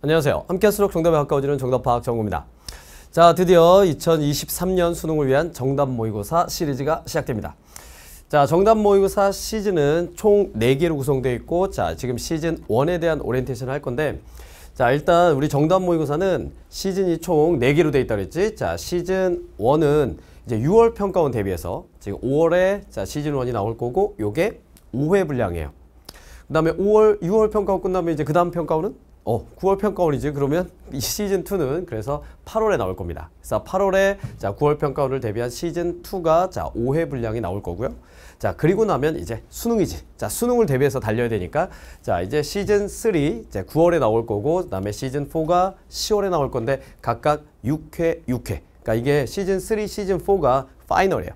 안녕하세요. 함께 할수록 정답에 가까워지는 정답 파악 정구입니다. 자, 드디어 2023년 수능을 위한 정답 모의고사 시리즈가 시작됩니다. 자, 정답 모의고사 시즌은 총 4개로 구성되어 있고 자, 지금 시즌 1에 대한 오리엔테이션을 할 건데 자, 일단 우리 정답 모의고사는 시즌이 총 4개로 되어 있다 그랬지? 자, 시즌 1은 이제 6월 평가원 대비해서 지금 5월에 자, 시즌 1이 나올 거고 요게 5회 분량이에요. 그다음에 5월 6월 평가원 끝나면 이제 그다음 평가원은 어, 9월 평가원이지 그러면 이 시즌 2는 그래서 8월에 나올 겁니다. 그래서 8월에 자 9월 평가원을 대비한 시즌 2가 자 5회 분량이 나올 거고요. 자 그리고 나면 이제 수능이지. 자 수능을 대비해서 달려야 되니까 자 이제 시즌 3 이제 9월에 나올 거고 그다음에 시즌 4가 10월에 나올 건데 각각 6회 6회. 그니까 이게 시즌 3 시즌 4가 파이널이에요.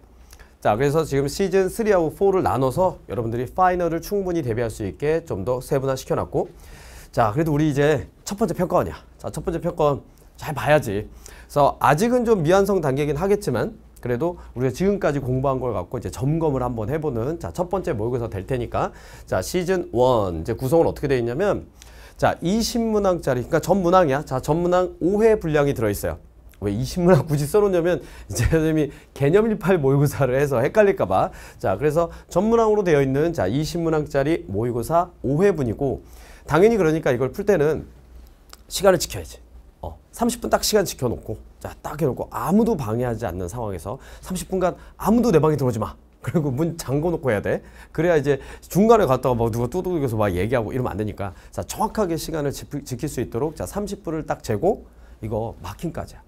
자 그래서 지금 시즌 3하고 4를 나눠서 여러분들이 파이널을 충분히 대비할 수 있게 좀 더 세분화 시켜놨고 자, 그래도 우리 이제 첫 번째 평가원이야. 자, 첫 번째 평가원 잘 봐야지. 그래서 아직은 좀 미완성 단계긴 하겠지만 그래도 우리가 지금까지 공부한 걸 갖고 이제 점검을 한번 해보는 자, 첫 번째 모의고사 될 테니까 자, 시즌 원 이제 구성은 어떻게 돼 있냐면 자, 이십문항짜리 그러니까 전문항이야. 자, 전문항 오회 분량이 들어있어요. 왜이신문항 굳이 써놓냐면 이제 선생님이 개념 18 모의고사를 해서 헷갈릴까봐 자 그래서 전문항으로 되어 있는 자이신문항짜리 모의고사 5회분이고 당연히 그러니까 이걸 풀 때는 시간을 지켜야지. 어, 30분 딱 시간 지켜놓고 자, 딱 해놓고 아무도 방해하지 않는 상황에서 30분간 아무도 내 방에 들어오지 마. 그리고 문 잠궈 놓고 해야 돼. 그래야 이제 중간에 갔다가 막 뭐 누가 뚜둑여서 막 얘기하고 이러면 안 되니까. 자, 정확하게 시간을 지킬 수 있도록 자, 30분을 딱 재고 이거 마킹까지야.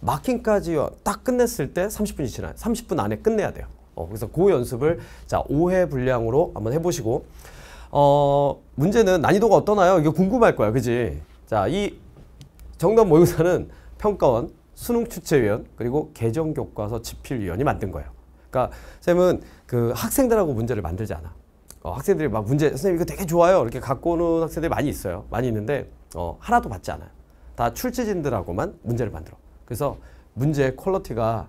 마킹까지 딱 끝냈을 때 30분이 지나요. 30분 안에 끝내야 돼요. 어, 그래서 그 연습을 자, 5회 분량으로 한번 해보시고 어, 문제는 난이도가 어떠나요? 이게 궁금할 거야. 그지? 자, 이 정답 모의고사는 평가원, 수능 추체위원, 그리고 개정 교과서 집필위원이 만든 거예요. 그러니까 쌤은 그 학생들하고 문제를 만들지 않아. 어, 학생들이 막 문제 선생님 이거 되게 좋아요. 이렇게 갖고 오는 학생들이 많이 있어요. 많이 있는데 어, 하나도 받지 않아요. 다 출제진들하고만 문제를 만들어. 그래서 문제의 퀄러티가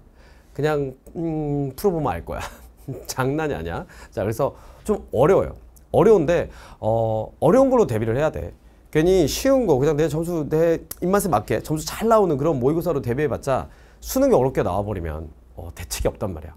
그냥 음, 풀어보면 알 거야. 장난이 아니야. 자, 그래서 좀 어려워요. 어려운데 어, 어려운 걸로 대비를 해야 돼. 괜히 쉬운 거 그냥 내 점수 내 입맛에 맞게 점수 잘 나오는 그런 모의고사로 대비해봤자 수능이 어렵게 나와버리면 어, 대책이 없단 말이야.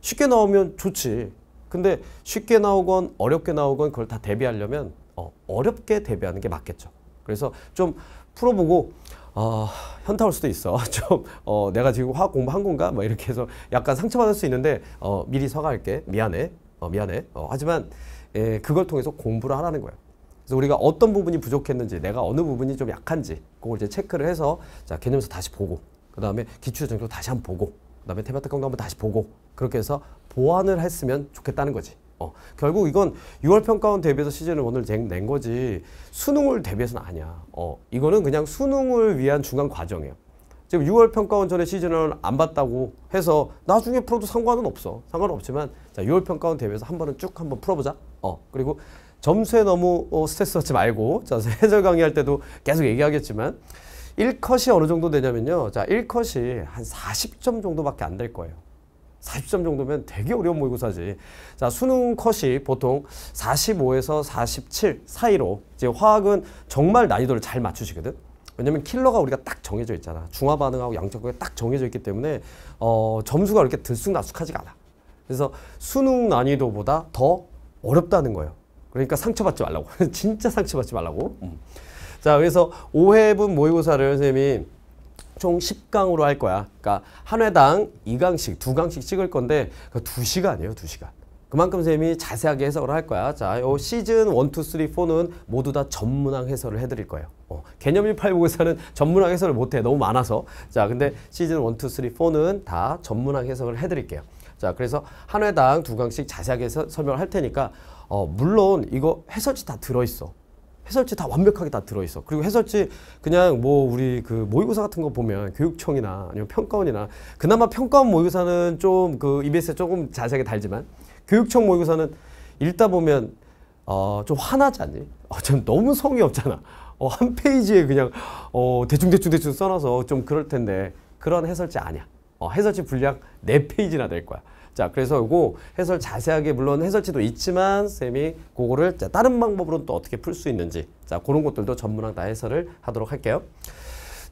쉽게 나오면 좋지. 근데 쉽게 나오건 어렵게 나오건 그걸 다 대비하려면 어, 어렵게 대비하는 게 맞겠죠. 그래서 좀 풀어보고 어, 아, 현타 올 수도 있어. 좀 어, 내가 지금 화학 공부한 건가? 뭐 이렇게 해서 약간 상처받을 수 있는데 어, 미리 서과할게 미안해. 어, 미안해. 어, 하지만 예, 그걸 통해서 공부를 하라는 거예요. 그래서 우리가 어떤 부분이 부족했는지 내가 어느 부분이 좀 약한지 그걸 이제 체크를 해서 자 개념서 다시 보고 그 다음에 기출정도 다시 한번 보고 그 다음에 테마특강도 한번 다시 보고 그렇게 해서 보완을 했으면 좋겠다는 거지. 어, 결국 이건 6월 평가원 대비해서 시즌을 오늘 낸 거지 수능을 대비해서는 아니야. 어, 이거는 그냥 수능을 위한 중간 과정이에요. 지금 6월 평가원 전에 시즌을 안 봤다고 해서 나중에 풀어도 상관은 없어. 상관은 없지만 자 6월 평가원 대비해서한 번은 쭉 한번 풀어보자. 어 그리고 점수에 너무 어, 스트레스 받지 말고 자 해설 강의할 때도 계속 얘기하겠지만 1컷이 어느 정도 되냐면요. 자 1컷이 한 40점 정도밖에 안 될 거예요. 40점 정도면 되게 어려운 모의고사지. 자, 수능 컷이 보통 45에서 47 사이로 이제 화학은 정말 난이도를 잘 맞추시거든. 왜냐면 킬러가 우리가 딱 정해져 있잖아. 중화 반응하고 양적 거에 딱 정해져 있기 때문에 어, 점수가 이렇게 들쑥날쑥하지가 않아. 그래서 수능 난이도보다 더 어렵다는 거예요. 그러니까 상처받지 말라고. 진짜 상처받지 말라고. 음. 자, 그래서 5회분 모의고사를 선생님이 총 10강으로 할 거야. 그러니까 한 회당 2강씩, 2강씩 찍을 건데 그 2시간이에요, 2시간. 그만큼 쌤이 자세하게 해석을 할 거야. 자, 요 시즌 1, 2, 3, 4는 모두 다 전문학 해설을 해드릴 거예요. 어, 개념 이8 5에서는 전문학 해설을 못해. 너무 많아서. 자, 근데 시즌 1, 2, 3, 4는 다 전문학 해석을 해드릴게요. 자, 그래서 한 회당 두 강씩 자세하게 서, 설명을 할 테니까 어, 물론 이거 해설지 다 들어있어. 해설지 다 완벽하게 다 들어있어. 그리고 해설지 그냥 뭐 우리 그 모의고사 같은 거 보면 교육청이나 아니면 평가원이나 그나마 평가원 모의고사는 좀 그 EBS에 조금 자세하게 달지만 교육청 모의고사는 읽다 보면 어, 좀 화나지 않니? 어, 전 너무 성의 없잖아. 어, 한 페이지에 그냥 어, 대충대충 대충 써놔서 좀 그럴 텐데 그런 해설지 아니야. 어, 해설지 분량 네페이지나될 거야. 자, 그래서 이거 해설 자세하게 물론 해설지도 있지만 쌤이 그거를 자, 다른 방법으로 또 어떻게 풀 수 있는지 자, 그런 것들도 전문학 다 해설을 하도록 할게요.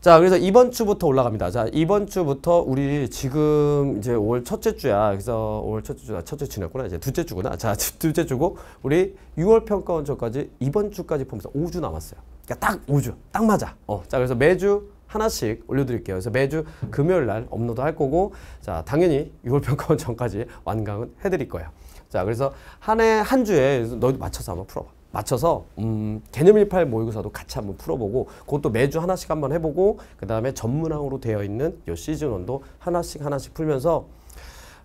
자, 그래서 이번 주부터 올라갑니다. 자, 이번 주부터 우리 지금 이제 5월 첫째 주야. 그래서 5월 첫째 주나 아, 첫째 주였구나. 이제 둘째 주구나. 자, 둘째 주고 우리 6월 평가원 저까지 이번 주까지 보면서 5주 남았어요. 그러니까 딱 5주. 딱 맞아. 어. 자, 그래서 매주 하나씩 올려드릴게요. 그래서 매주 금요일 날 업로드 할 거고, 자, 당연히 6월 평가원 전까지 완강은 해드릴 거예요. 자, 그래서 한 해, 한 주에 너 맞춰서 한번 풀어봐. 맞춰서 음, 개념 18 모의고사도 같이 한번 풀어보고 그것도 매주 하나씩 한번 해보고 그 다음에 전문항으로 되어 있는 요 시즌 1도 하나씩 하나씩 풀면서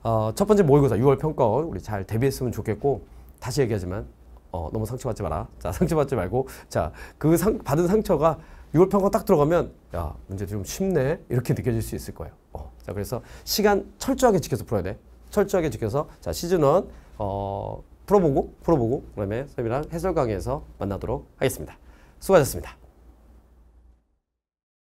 어, 첫 번째 모의고사 6월 평가원 우리 잘 대비했으면 좋겠고 다시 얘기하지만 어, 너무 상처받지 마라. 자 상처받지 말고 자그 받은 상처가 6월 평가 딱 들어가면 야 문제 좀 쉽네 이렇게 느껴질 수 있을 거예요. 어, 자 그래서 시간 철저하게 지켜서 풀어야 돼. 철저하게 지켜서 자 시즌 1 어, 풀어보고 풀어보고 그다음에 선생님이랑 해설 강의에서 만나도록 하겠습니다. 수고하셨습니다.